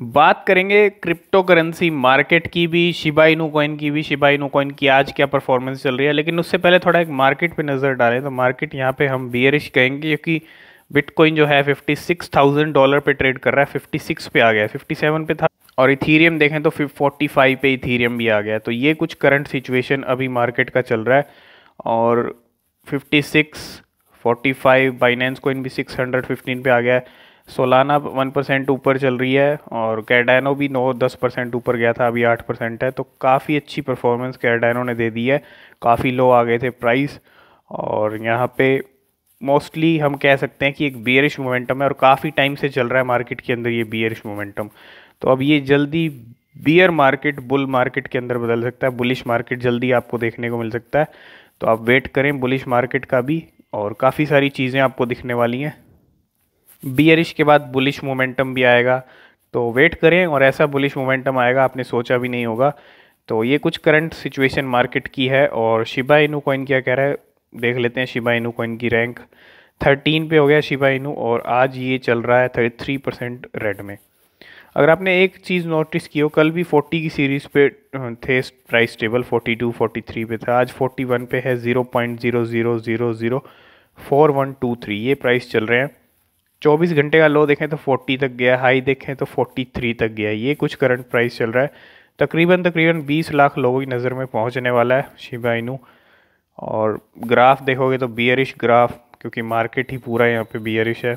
बात करेंगे crypto currency market की भी शिबाइनू कॉइन की भी शिबाइनू कॉइन की आज क्या परफॉर्मेंस चल रही है लेकिन उससे पहले थोड़ा एक मार्केट पे नज़र डालें तो मार्केट यहाँ पे हम बियरिश कहेंगे क्योंकि बिटकॉइन जो है 56,000 डॉलर पे ट्रेड कर रहा है 56 पे आ गया 57 पे था और इथीरियम देखें तो 45 पे इथीरियम भी आ गया तो ये कुछ करंट सिचुएशन अभी मार्केट का चल रहा है और fifty six forty five Binance coin भी फिफ्टीन पे आ गया है सोलाना वन परसेंट ऊपर चल रही है और कैडानो भी नौ दस परसेंट ऊपर गया था अभी आठ परसेंट है तो काफ़ी अच्छी परफॉर्मेंस कैडानो ने दे दी है काफ़ी लो आ गए थे प्राइस और यहाँ पे मोस्टली हम कह सकते हैं कि एक बियरिश मोमेंटम है और काफ़ी टाइम से चल रहा है मार्केट के अंदर ये बियरिश मोमेंटम तो अब ये जल्दी बियर मार्केट बुल मार्केट के अंदर बदल सकता है बुलिश मार्केट जल्दी आपको देखने को मिल सकता है तो आप वेट करें बुलिश मार्केट का भी और काफ़ी सारी चीज़ें आपको दिखने वाली हैं बियरिश के बाद बुलिश मोमेंटम भी आएगा तो वेट करें और ऐसा बुलिश मोमेंटम आएगा आपने सोचा भी नहीं होगा तो ये कुछ करंट सिचुएशन मार्केट की है और शिबा इनू कॉइन क्या कह रहा है देख लेते हैं शिबा इनू कॉइन की रैंक थर्टीन पे हो गया शिबा इनू और आज ये चल रहा है थर्टी थ्री परसेंट रेड में अगर आपने एक चीज़ नोटिस की हो कल भी 40 की सीरीज़ पे थे प्राइस टेबल 42, 43 पे था आज 41 पे है थ्री ये प्राइस चल रहे हैं 24 घंटे का लो देखें तो 40 तक गया हाई देखें तो 43 तक गया ये कुछ करंट प्राइस चल रहा है तकरीबन तकरीबन 20 लाख लोगों की नज़र में पहुंचने वाला है शिबा इनू और ग्राफ देखोगे तो बियरिश ग्राफ क्योंकि मार्केट ही पूरा यहाँ पे बियरिश है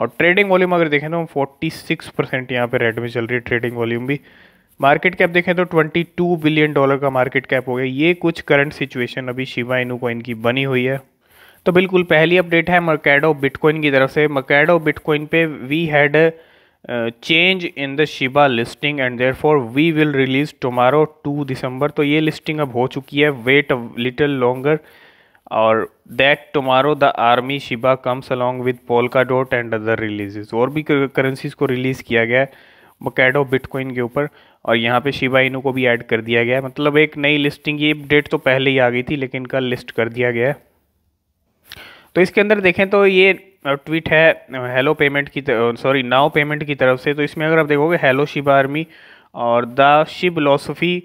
और ट्रेडिंग वॉल्यूम अगर देखें तो हम सिक्स परसेंट यहाँ पर रेड में चल रही है ट्रेडिंग वॉल्यूम भी मार्केट कैप देखें तो ट्वेंटी बिलियन डॉलर का मार्केट कैप हो गया ये कुछ करंट सिचुएशन अभी शिवा इनू को इनकी बनी हुई है तो बिल्कुल पहली अपडेट है मकैडो बिटकॉइन की तरफ से मकैडो बिटकॉइन पे we had change in the Shiba listing and therefore we will release tomorrow two दिसंबर तो ये लिस्टिंग अब हो चुकी है वेट लिटल लॉन्गर और that tomorrow the army Shiba comes along with Polkadot and other releases और भी करेंसीज को रिलीज़ किया गया है मकैडो बिटकॉइन के ऊपर और यहाँ पे शिबा इनू को भी ऐड कर दिया गया है मतलब एक नई लिस्टिंग ये अपडेट तो पहले ही आ गई थी लेकिन कल लिस्ट कर दिया गया है तो इसके अंदर देखें तो ये ट्वीट है हेलो पेमेंट की सॉरी नाओ पेमेंट की तरफ से तो इसमें अगर आप देखोगे हेलो शिब आर्मी और the Shib philosophy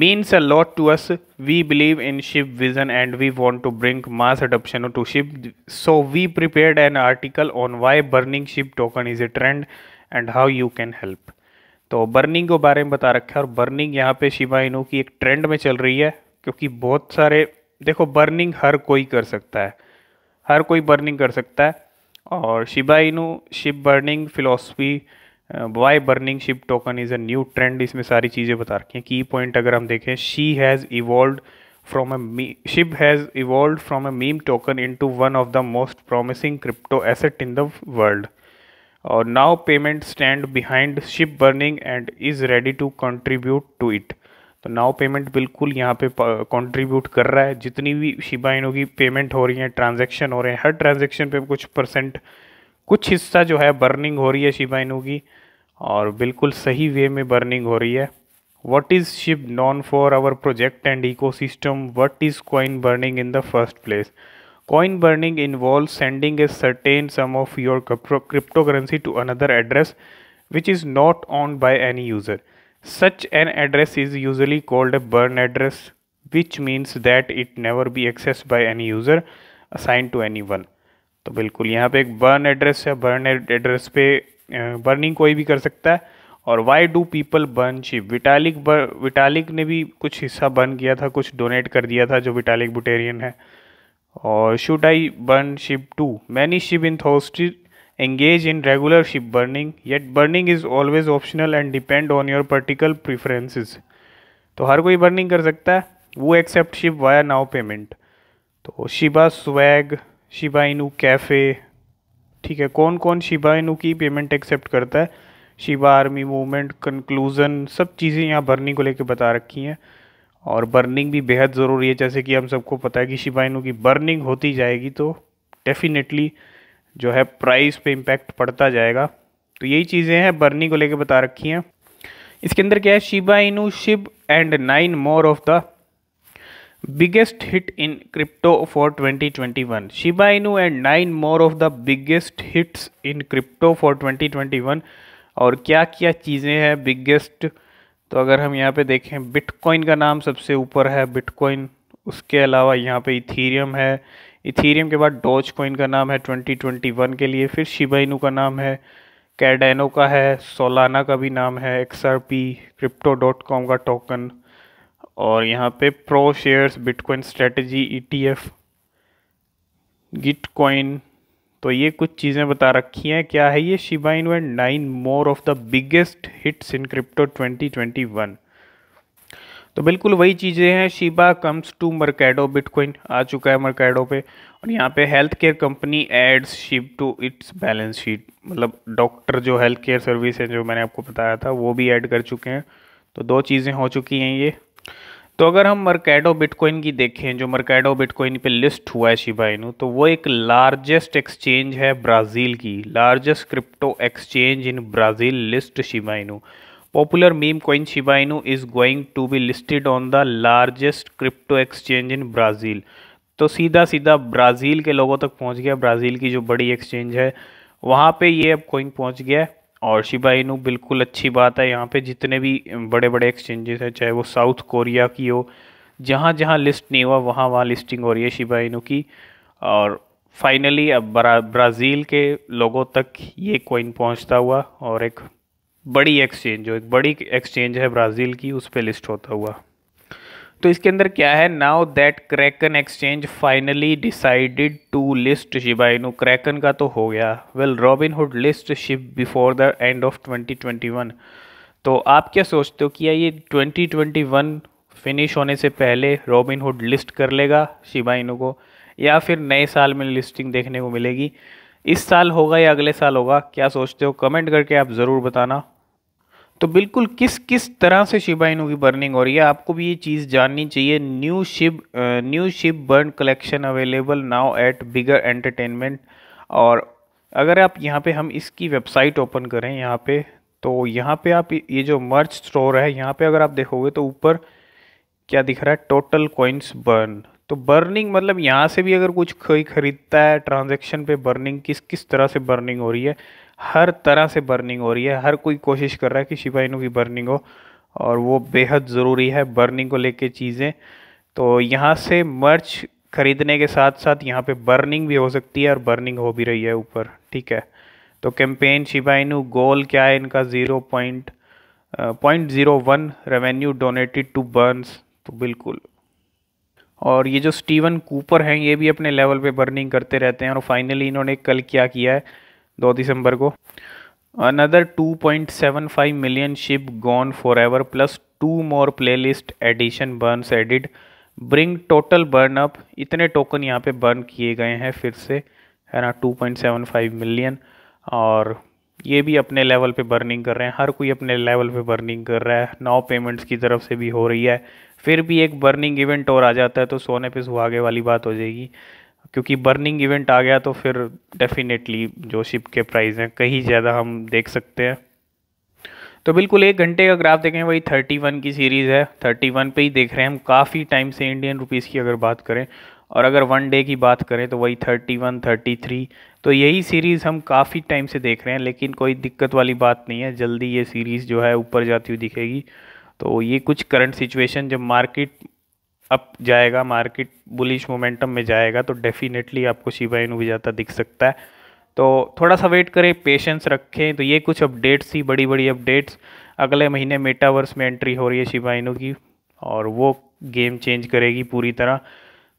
means a lot to us we believe in Shib vision and we want to bring mass adoption to Shib so we prepare an article on why burning Shib token is a trend and how you can help तो burning के बारे में बता रखा है और burning यहाँ पे शिवा इनू की एक ट्रेंड में चल रही है क्योंकि बहुत सारे देखो बर्निंग हर कोई कर सकता है हर कोई बर्निंग कर सकता है और Shiba Inu Shib burning philosophy why burning Shib token is a new trend इसमें सारी चीज़ें बता रखी हैं की पॉइंट अगर हम देखें she has evolve from a Shib has evolve from a meme token in to one of the most promising crypto asset in the world और now payment stand behind Shib burning and is ready to contribute to it तो now payment बिल्कुल यहाँ पे contribute कर रहा है जितनी भी शिबा इनो की पेमेंट हो रही है ट्रांजैक्शन हो रहे हैं हर ट्रांजैक्शन पे कुछ परसेंट कुछ हिस्सा जो है बर्निंग हो रही है शिबा इनो की और बिल्कुल सही वे में बर्निंग हो रही है what is Shib known for our project and ecosystem what is coin burning in the first place coin burning involve sending a certain sum of your cryptocurrency to another address which is not own by any user Such an address is usually called a burn address, which means that it never be accessed by any user assigned to anyone. तो बिल्कुल यहाँ पे एक burn address है burn address पे burning कोई भी कर सकता है और why do people burn Shib Vitalik Vitalik ने भी कुछ हिस्सा बर्न किया था कुछ डोनेट कर दिया था जो विटालिक बुटेरियन है और should I burn Shib too many Shib in थोस्टी engage in regular ship burning yet burning is always optional and depend on your particular preferences तो हर कोई बर्निंग कर सकता है वो accept SHIB via now payment तो Shiba Swag Shiba Inu cafe ठीक है कौन कौन शिबा इनू की पेमेंट एक्सेप्ट करता है शिबा आर्मी मूवमेंट कंक्लूज़न सब चीज़ें यहाँ बर्निंग को लेके बता रखी हैं और बर्निंग भी बेहद ज़रूरी है जैसे कि हम सबको पता है कि शिबा इनू की बर्निंग होती जाएगी तो डेफिनेटली जो है प्राइस पे इम्पैक्ट पड़ता जाएगा तो यही चीज़ें हैं बर्नी को लेके बता रखी हैं इसके अंदर क्या है Shiba Inu SHIB and nine more of the biggest hit in crypto for 2021 Shiba Inu and nine more of the biggest hits in crypto for 2021 और क्या क्या चीज़ें हैं बिगेस्ट तो अगर हम यहाँ पे देखें बिटकॉइन का नाम सबसे ऊपर है बिटकॉइन उसके अलावा यहाँ पे इथीरियम है इथीरियम के बाद डॉज कोइन का नाम है 2021 के लिए फिर शिबाइनू का नाम है कैडेनो का है सोलाना का भी नाम है X R P crypto dot com का टोकन और यहाँ पे ProShares bitcoin strategy E T F तो ये कुछ चीज़ें बता रखी हैं क्या है ये Shiba Inu and nine more of the biggest hits in crypto 2021 तो बिल्कुल वही चीज़ें हैं Shiba comes to Mercado Bitcoin आ चुका है मर्कैडो पे और यहाँ पे health care company adds SHIB to its balance sheet मतलब डॉक्टर जो हेल्थ केयर सर्विस है जो मैंने आपको बताया था वो भी ऐड कर चुके हैं तो दो चीज़ें हो चुकी हैं ये तो अगर हम मर्केडो बिटकॉइन की देखें जो मर्केडो बिटकॉइन पे लिस्ट हुआ है शिबा इनू तो वो एक लार्जेस्ट एक्सचेंज है ब्राज़ील की largest crypto exchange in Brazil list Shiba Inu Popular meme coin Shiba Inu is going to be listed on the largest crypto exchange in Brazil. तो सीधा सीधा ब्राज़ील के लोगों तक पहुंच गया ब्राज़ील की जो बड़ी एक्सचेंज है वहाँ पे ये अब कोइन पहुंच गया और शिबाइनू बिल्कुल अच्छी बात है यहाँ पे जितने भी बड़े बड़े एक्सचेंजेस हैं चाहे वो साउथ कोरिया की हो जहाँ जहाँ लिस्ट नहीं हुआ वहाँ वहाँ लिस्टिंग हो रही है शिबाइनू की और फाइनली अब ब्राज़ील के लोगों तक ये कोइन पहुँचता हुआ और एक बड़ी एक्सचेंज जो एक बड़ी एक्सचेंज है ब्राज़ील की उस पर लिस्ट होता हुआ तो इसके अंदर क्या है now that Kraken exchange finally decided to list Shiba Inu Kraken का तो हो गया well Robinhood list SHIB before the end of 2021 तो आप क्या सोचते हो कि ये 2021 फिनिश होने से पहले रॉबिन हुड लिस्ट कर लेगा शिबाइनू को या फिर नए साल में लिस्टिंग देखने को मिलेगी इस साल होगा या अगले साल होगा क्या सोचते हो कमेंट करके आप ज़रूर बताना तो बिल्कुल किस किस तरह से शिबा की बर्निंग हो रही है आपको भी ये चीज़ जाननी चाहिए new SHIB new SHIB burn collection available now at Bigger Entertainment और अगर आप यहाँ पे हम इसकी वेबसाइट ओपन करें यहाँ पे तो यहाँ पे आप ये जो मर्च स्टोर है यहाँ पे अगर आप देखोगे तो ऊपर क्या दिख रहा है टोटल कॉइन्स बर्न तो बर्निंग मतलब यहाँ से भी अगर कुछ कोई ख़रीदता है ट्रांजेक्शन पे बर्निंग किस किस तरह से बर्निंग हो रही है हर तरह से बर्निंग हो रही है हर कोई कोशिश कर रहा है कि शिपाइनों की बर्निंग हो और वो बेहद ज़रूरी है बर्निंग को लेके चीज़ें तो यहाँ से मर्च ख़रीदने के साथ साथ यहाँ पे बर्निंग भी हो सकती है और बर्निंग हो भी रही है ऊपर ठीक है तो कैंपेन शिपाइनू गोल क्या है इनका zero point point zero one revenue donated to burns तो बिल्कुल और ये जो स्टीवन कूपर हैं ये भी अपने लेवल पे बर्निंग करते रहते हैं और फाइनली इन्होंने कल क्या किया है दो दिसंबर को another 2.75 million SHIB gone forever plus two more playlist addition burns added bring total burn up इतने टोकन यहाँ पे बर्न किए गए हैं फिर से है ना 2.75 मिलियन और ये भी अपने लेवल पे बर्निंग कर रहे हैं हर कोई अपने लेवल पे बर्निंग कर रहा है नाव पेमेंट्स की तरफ से भी हो रही है फिर भी एक बर्निंग इवेंट और आ जाता है तो सोने पे सुहागे वाली बात हो जाएगी क्योंकि बर्निंग इवेंट आ गया तो फिर डेफिनेटली जो शिप के प्राइस हैं कहीं ज़्यादा हम देख सकते हैं तो बिल्कुल एक घंटे का ग्राफ देखें वही थर्टी वन की सीरीज़ है थर्टी वन पर ही देख रहे हैं हम काफ़ी टाइम से इंडियन रुपीज़ की अगर बात करें और अगर वन डे की बात करें तो वही थर्टी वन थर्टी थ्री तो यही सीरीज़ हम काफ़ी टाइम से देख रहे हैं लेकिन कोई दिक्कत वाली बात नहीं है जल्दी ये सीरीज़ जो है ऊपर जाती हुई दिखेगी तो ये कुछ करंट सिचुएशन जब मार्केट अप जाएगा मार्केट बुलिश मोमेंटम में जाएगा तो डेफिनेटली आपको शिबा भी जाता दिख सकता है तो थोड़ा सा वेट करें पेशेंस रखें तो ये कुछ अपडेट्स थी बड़ी बड़ी अपडेट्स अगले महीने मेटावर्स में एंट्री हो रही है शिबा की और वो गेम चेंज करेगी पूरी तरह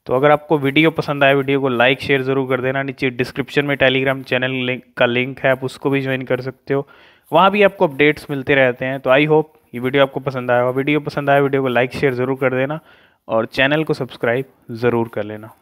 तो अगर आपको वीडियो पसंद आए वीडियो को लाइक शेयर ज़रूर कर देना नीचे डिस्क्रिप्शन में टेलीग्राम चैनल का लिंक है आप उसको भी ज्वाइन कर सकते हो वहाँ भी आपको अपडेट्स मिलते रहते हैं तो आई होप ये वीडियो आपको पसंद आया होगा वीडियो पसंद आया वीडियो को लाइक शेयर ज़रूर कर देना और चैनल को सब्सक्राइब ज़रूर कर लेना